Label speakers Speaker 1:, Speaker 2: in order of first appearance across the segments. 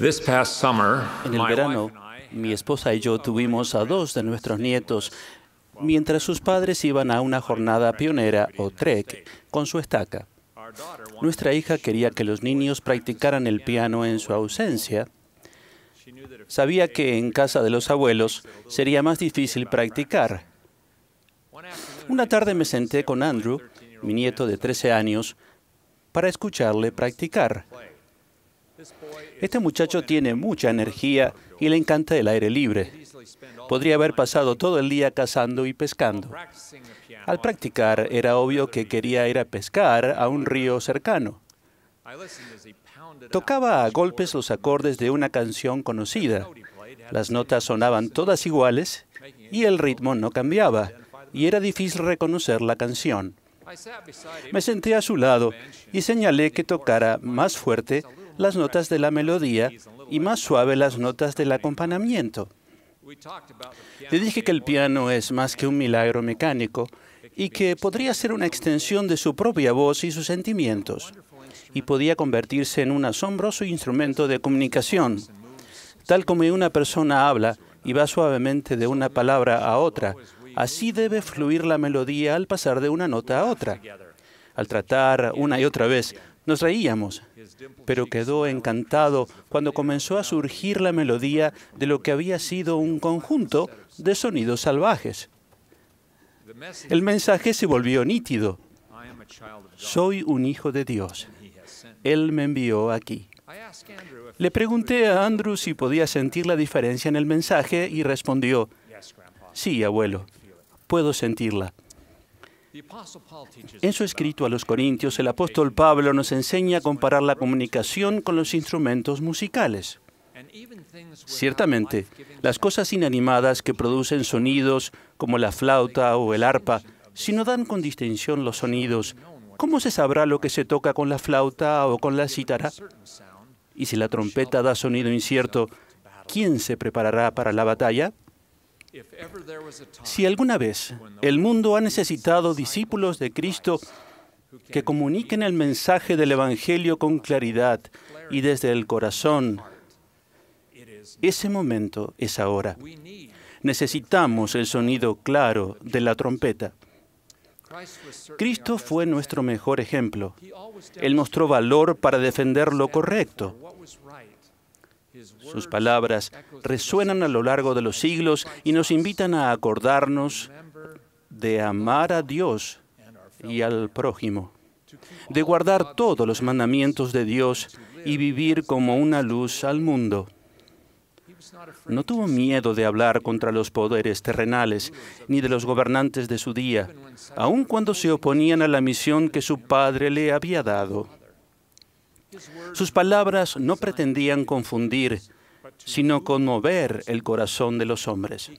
Speaker 1: en el verano, mi esposa y yo tuvimos a dos de nuestros nietos mientras sus padres iban a una jornada pionera o trek con su estaca. Nuestra hija quería que los niños practicaran el piano en su ausencia. Sabía que en casa de los abuelos sería más difícil practicar. Una tarde me senté con Andrew, mi nieto de 13 años, para escucharle practicar. Este muchacho tiene mucha energía y le encanta el aire libre. Podría haber pasado todo el día cazando y pescando. Al practicar, era obvio que quería ir a pescar a un río cercano. Tocaba a golpes los acordes de una canción conocida. Las notas sonaban todas iguales y el ritmo no cambiaba, y era difícil reconocer la canción. Me senté a su lado y señalé que tocara más fuerte las notas de la melodía y más suave las notas del acompañamiento. Le dije que el piano es más que un milagro mecánico y que podría ser una extensión de su propia voz y sus sentimientos, y podía convertirse en un asombroso instrumento de comunicación. Tal como una persona habla y va suavemente de una palabra a otra, así debe fluir la melodía al pasar de una nota a otra. Al tratar una y otra vez, nos reíamos, pero quedó encantado cuando comenzó a surgir la melodía de lo que había sido un conjunto de sonidos salvajes. El mensaje se volvió nítido. Soy un hijo de Dios. Él me envió aquí. Le pregunté a Andrew si podía sentir la diferencia en el mensaje y respondió, sí, abuelo, puedo sentirla. En su escrito a los Corintios, el apóstol Pablo nos enseña a comparar la comunicación con los instrumentos musicales. Ciertamente, las cosas inanimadas que producen sonidos, como la flauta o el arpa, si no dan con distinción los sonidos, ¿cómo se sabrá lo que se toca con la flauta o con la cítara? Y si la trompeta da sonido incierto, ¿quién se preparará para la batalla? Si alguna vez el mundo ha necesitado discípulos de Cristo que comuniquen el mensaje del Evangelio con claridad y desde el corazón, ese momento es ahora. Necesitamos el sonido claro de la trompeta. Cristo fue nuestro mejor ejemplo. Él mostró valor para defender lo correcto, sus palabras resuenan a lo largo de los siglos y nos invitan a acordarnos de amar a Dios y al prójimo, de guardar todos los mandamientos de Dios y vivir como una luz al mundo. No tuvo miedo de hablar contra los poderes terrenales ni de los gobernantes de su día, aun cuando se oponían a la misión que su padre le había dado. Sus palabras no pretendían confundir, sino conmover el corazón de los hombres.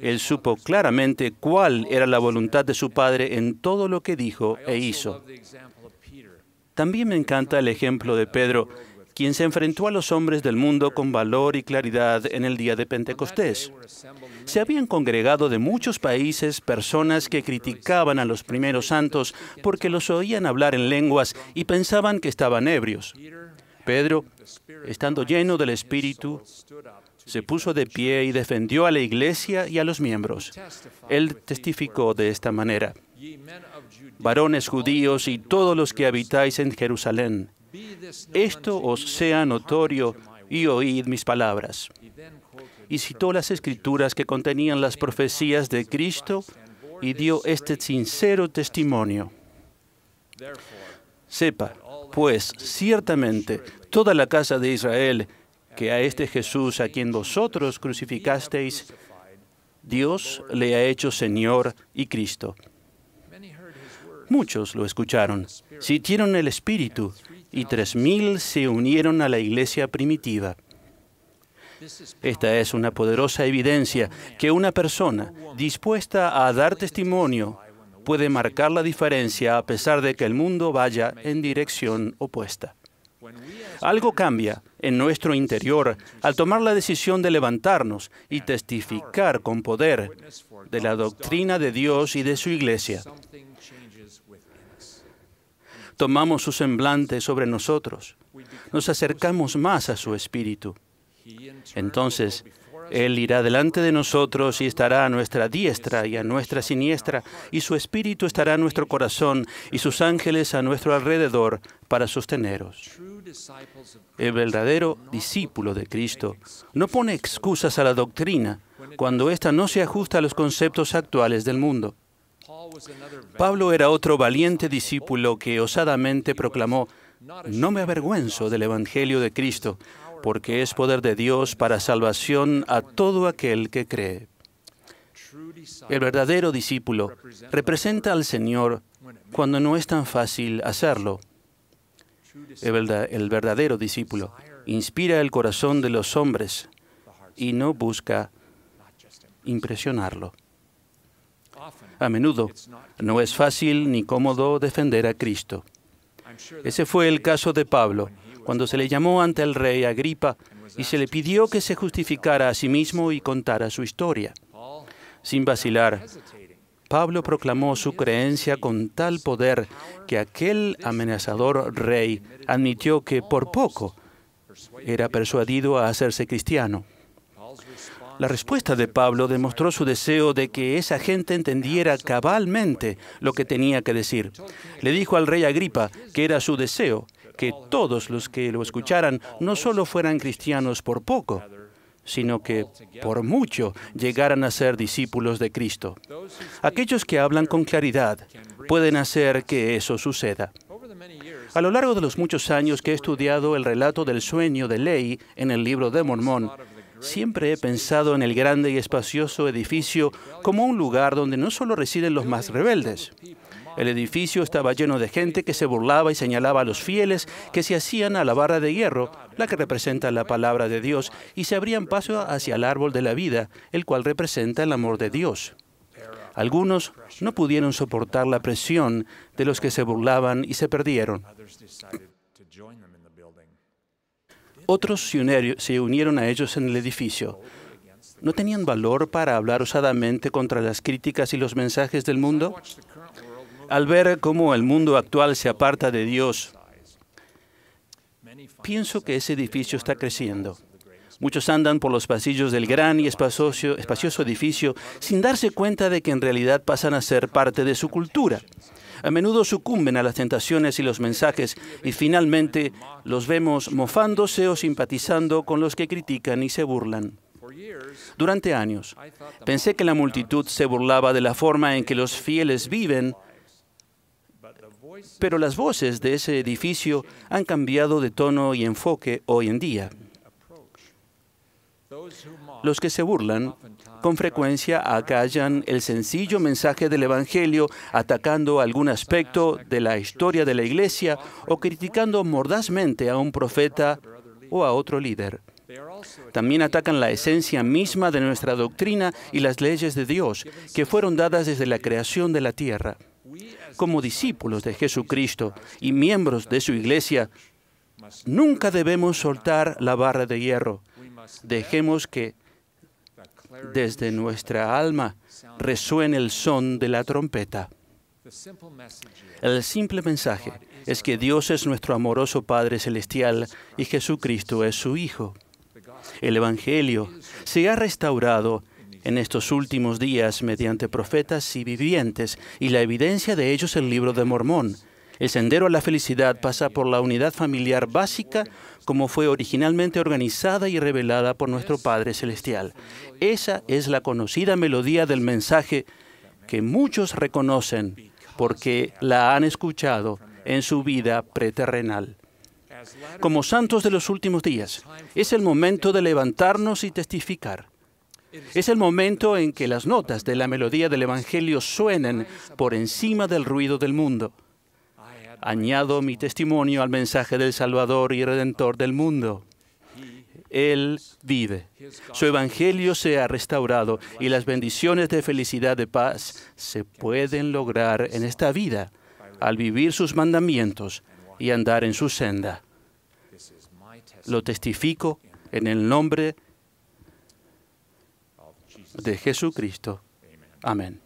Speaker 1: Él supo claramente cuál era la voluntad de su Padre en todo lo que dijo e hizo. También me encanta el ejemplo de Pedro, quien se enfrentó a los hombres del mundo con valor y claridad en el día de Pentecostés. Se habían congregado de muchos países personas que criticaban a los primeros santos porque los oían hablar en lenguas y pensaban que estaban ebrios. Pedro, estando lleno del Espíritu, se puso de pie y defendió a la iglesia y a los miembros. Él testificó de esta manera, varones judíos y todos los que habitáis en Jerusalén, esto os sea notorio y oíd mis palabras. Y citó las escrituras que contenían las profecías de Cristo y dio este sincero testimonio. Sepa, pues, ciertamente, toda la casa de Israel, que a este Jesús a quien vosotros crucificasteis, Dios le ha hecho Señor y Cristo. Muchos lo escucharon, sintieron el Espíritu y 3.000 se unieron a la iglesia primitiva. Esta es una poderosa evidencia que una persona dispuesta a dar testimonio puede marcar la diferencia a pesar de que el mundo vaya en dirección opuesta. Algo cambia en nuestro interior al tomar la decisión de levantarnos y testificar con poder de la doctrina de Dios y de su iglesia tomamos su semblante sobre nosotros, nos acercamos más a su espíritu. Entonces, Él irá delante de nosotros y estará a nuestra diestra y a nuestra siniestra, y su espíritu estará en nuestro corazón y sus ángeles a nuestro alrededor para sosteneros. El verdadero discípulo de Cristo no pone excusas a la doctrina cuando ésta no se ajusta a los conceptos actuales del mundo. Pablo era otro valiente discípulo que osadamente proclamó, no me avergüenzo del Evangelio de Cristo, porque es poder de Dios para salvación a todo aquel que cree. El verdadero discípulo representa al Señor cuando no es tan fácil hacerlo. El, verdadero discípulo inspira el corazón de los hombres y no busca impresionarlo. A menudo no es fácil ni cómodo defender a Cristo. Ese fue el caso de Pablo, cuando se le llamó ante el rey Agripa y se le pidió que se justificara a sí mismo y contara su historia. Sin vacilar, Pablo proclamó su creencia con tal poder que aquel amenazador rey admitió que por poco era persuadido a hacerse cristiano. La respuesta de Pablo demostró su deseo de que esa gente entendiera cabalmente lo que tenía que decir. Le dijo al rey Agripa que era su deseo que todos los que lo escucharan no solo fueran cristianos por poco, sino que por mucho llegaran a ser discípulos de Cristo. Aquellos que hablan con claridad pueden hacer que eso suceda. A lo largo de los muchos años que he estudiado el relato del sueño de Ley en el libro de Mormón, Siempre he pensado en el grande y espacioso edificio como un lugar donde no solo residen los más rebeldes. El edificio estaba lleno de gente que se burlaba y señalaba a los fieles que se hacían a la barra de hierro, la que representa la palabra de Dios, y se abrían paso hacia el árbol de la vida, el cual representa el amor de Dios. Algunos no pudieron soportar la presión de los que se burlaban y se perdieron. Otros se unieron a ellos en el edificio. ¿No tenían valor para hablar osadamente contra las críticas y los mensajes del mundo? Al ver cómo el mundo actual se aparta de Dios, pienso que ese edificio está creciendo. Muchos andan por los pasillos del gran y espacioso edificio sin darse cuenta de que en realidad pasan a ser parte de su cultura a menudo sucumben a las tentaciones y los mensajes y finalmente los vemos mofándose o simpatizando con los que critican y se burlan. Durante años, pensé que la multitud se burlaba de la forma en que los fieles viven, pero las voces de ese edificio han cambiado de tono y enfoque hoy en día. Los que se burlan con frecuencia acallan el sencillo mensaje del Evangelio atacando algún aspecto de la historia de la Iglesia o criticando mordazmente a un profeta o a otro líder. También atacan la esencia misma de nuestra doctrina y las leyes de Dios que fueron dadas desde la creación de la tierra. Como discípulos de Jesucristo y miembros de su iglesia, nunca debemos soltar la barra de hierro. Dejemos que desde nuestra alma resuene el son de la trompeta. El simple mensaje es que Dios es nuestro amoroso Padre Celestial y Jesucristo es su Hijo. El Evangelio se ha restaurado en estos últimos días mediante profetas y vivientes y la evidencia de ellos es el libro de Mormón, el sendero a la felicidad pasa por la unidad familiar básica como fue originalmente organizada y revelada por nuestro Padre Celestial. Esa es la conocida melodía del mensaje que muchos reconocen porque la han escuchado en su vida preterrenal. Como santos de los últimos días, es el momento de levantarnos y testificar. Es el momento en que las notas de la melodía del Evangelio suenen por encima del ruido del mundo añado mi testimonio al mensaje del Salvador y Redentor del mundo. Él vive. Su evangelio se ha restaurado y las bendiciones de felicidad de paz se pueden lograr en esta vida al vivir sus mandamientos y andar en su senda. Lo testifico en el nombre de Jesucristo. Amén.